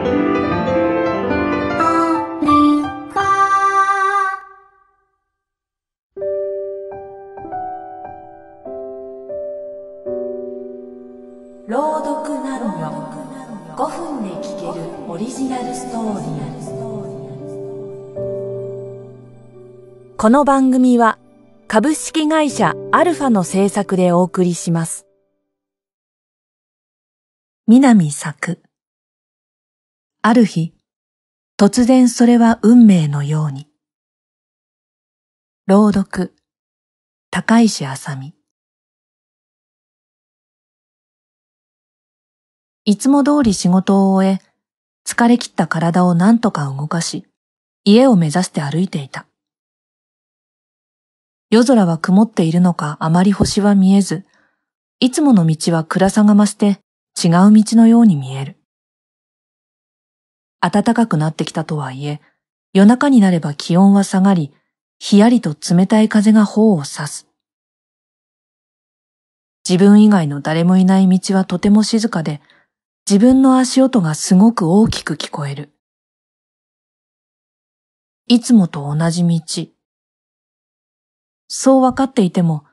オリナーこの番組は株式会社アルファの制作でお送りします南作ある日、突然それは運命のように。朗読、高石あさみ。いつも通り仕事を終え、疲れ切った体を何とか動かし、家を目指して歩いていた。夜空は曇っているのかあまり星は見えず、いつもの道は暗さが増して違う道のように見える。暖かくなってきたとはいえ、夜中になれば気温は下がり、ひやりと冷たい風が頬を刺す。自分以外の誰もいない道はとても静かで、自分の足音がすごく大きく聞こえる。いつもと同じ道。そうわかっていても、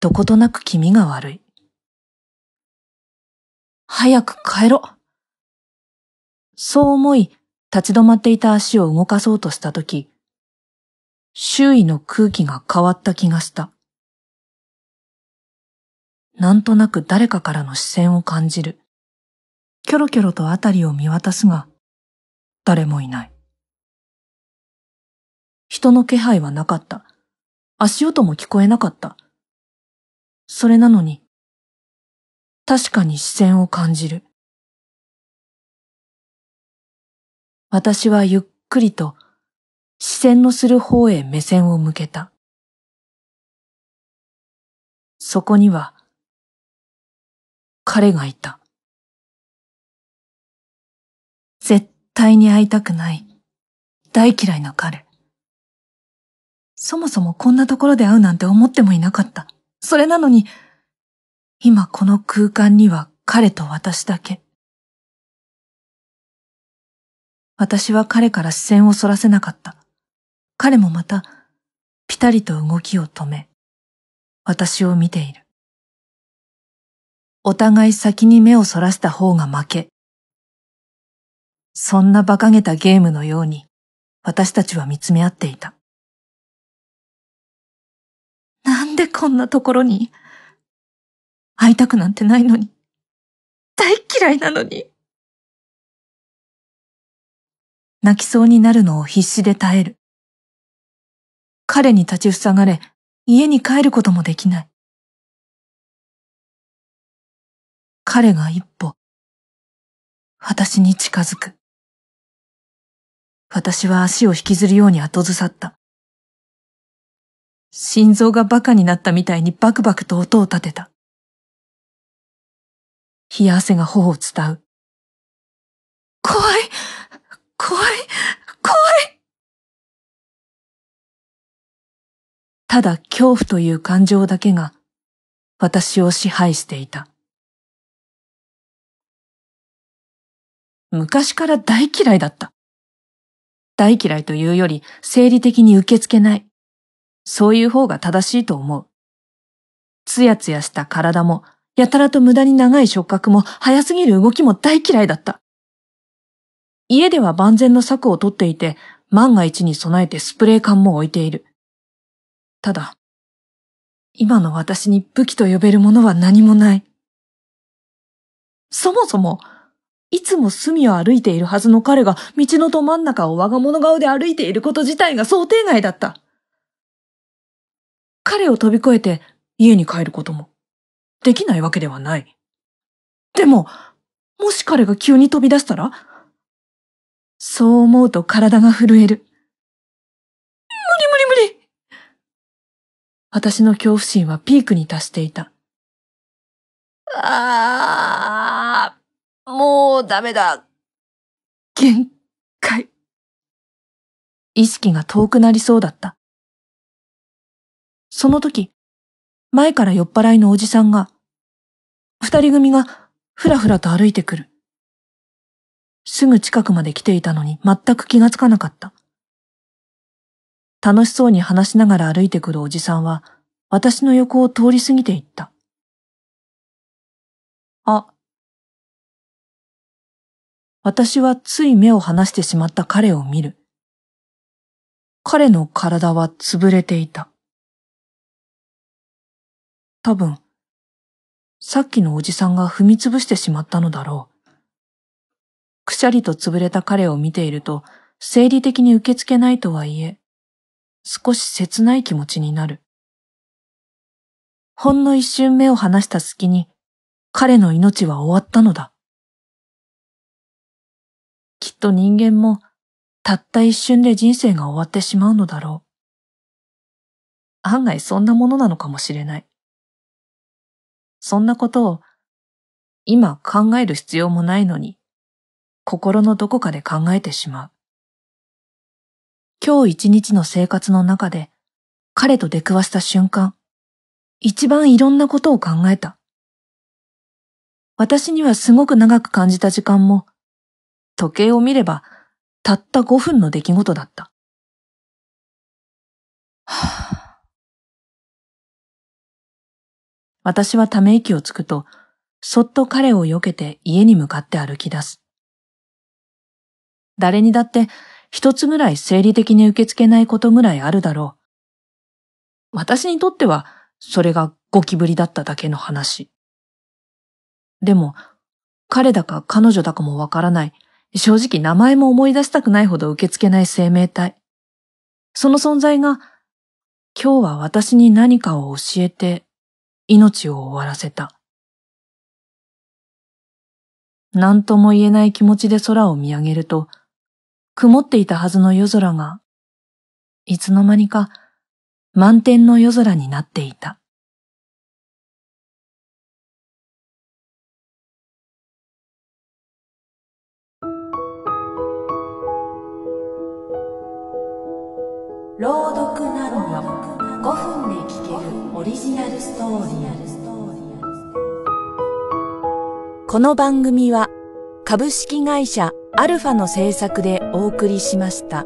どことなく気味が悪い。早く帰ろ。そう思い、立ち止まっていた足を動かそうとしたとき、周囲の空気が変わった気がした。なんとなく誰かからの視線を感じる。キョロキョロとあたりを見渡すが、誰もいない。人の気配はなかった。足音も聞こえなかった。それなのに、確かに視線を感じる。私はゆっくりと視線のする方へ目線を向けた。そこには彼がいた。絶対に会いたくない。大嫌いな彼。そもそもこんなところで会うなんて思ってもいなかった。それなのに、今この空間には彼と私だけ。私は彼から視線を逸らせなかった。彼もまた、ぴたりと動きを止め、私を見ている。お互い先に目を逸らした方が負け。そんな馬鹿げたゲームのように、私たちは見つめ合っていた。なんでこんなところに、会いたくなんてないのに、大嫌いなのに。泣きそうになるのを必死で耐える。彼に立ちふさがれ、家に帰ることもできない。彼が一歩、私に近づく。私は足を引きずるように後ずさった。心臓が馬鹿になったみたいにバクバクと音を立てた。冷や汗が頬を伝う。怖い怖い、怖い。ただ恐怖という感情だけが私を支配していた。昔から大嫌いだった。大嫌いというより生理的に受け付けない。そういう方が正しいと思う。つやつやした体も、やたらと無駄に長い触覚も、早すぎる動きも大嫌いだった。家では万全の策をとっていて、万が一に備えてスプレー缶も置いている。ただ、今の私に武器と呼べるものは何もない。そもそも、いつも隅を歩いているはずの彼が道のど真ん中を我が物顔で歩いていること自体が想定外だった。彼を飛び越えて家に帰ることもできないわけではない。でも、もし彼が急に飛び出したらそう思うと体が震える。無理無理無理私の恐怖心はピークに達していた。ああ、もうダメだ。限界。意識が遠くなりそうだった。その時、前から酔っ払いのおじさんが、二人組がふらふらと歩いてくる。すぐ近くまで来ていたのに全く気がつかなかった。楽しそうに話しながら歩いてくるおじさんは、私の横を通り過ぎていった。あ。私はつい目を離してしまった彼を見る。彼の体は潰れていた。多分、さっきのおじさんが踏みつぶしてしまったのだろう。くしゃりと潰れた彼を見ていると、生理的に受け付けないとはいえ、少し切ない気持ちになる。ほんの一瞬目を離した隙に、彼の命は終わったのだ。きっと人間も、たった一瞬で人生が終わってしまうのだろう。案外そんなものなのかもしれない。そんなことを、今考える必要もないのに、心のどこかで考えてしまう。今日一日の生活の中で彼と出くわした瞬間、一番いろんなことを考えた。私にはすごく長く感じた時間も、時計を見ればたった5分の出来事だった。はあ、私はため息をつくと、そっと彼を避けて家に向かって歩き出す。誰にだって一つぐらい生理的に受け付けないことぐらいあるだろう。私にとってはそれがゴキブリだっただけの話。でも、彼だか彼女だかもわからない、正直名前も思い出したくないほど受け付けない生命体。その存在が、今日は私に何かを教えて、命を終わらせた。何とも言えない気持ちで空を見上げると、曇っていたはずの夜空が、いつの間にか満天の夜空になっていた。朗読なのよ5分で聞けるオリジナルストーリーこの番組は株式会社アルファの制作でお送りしました。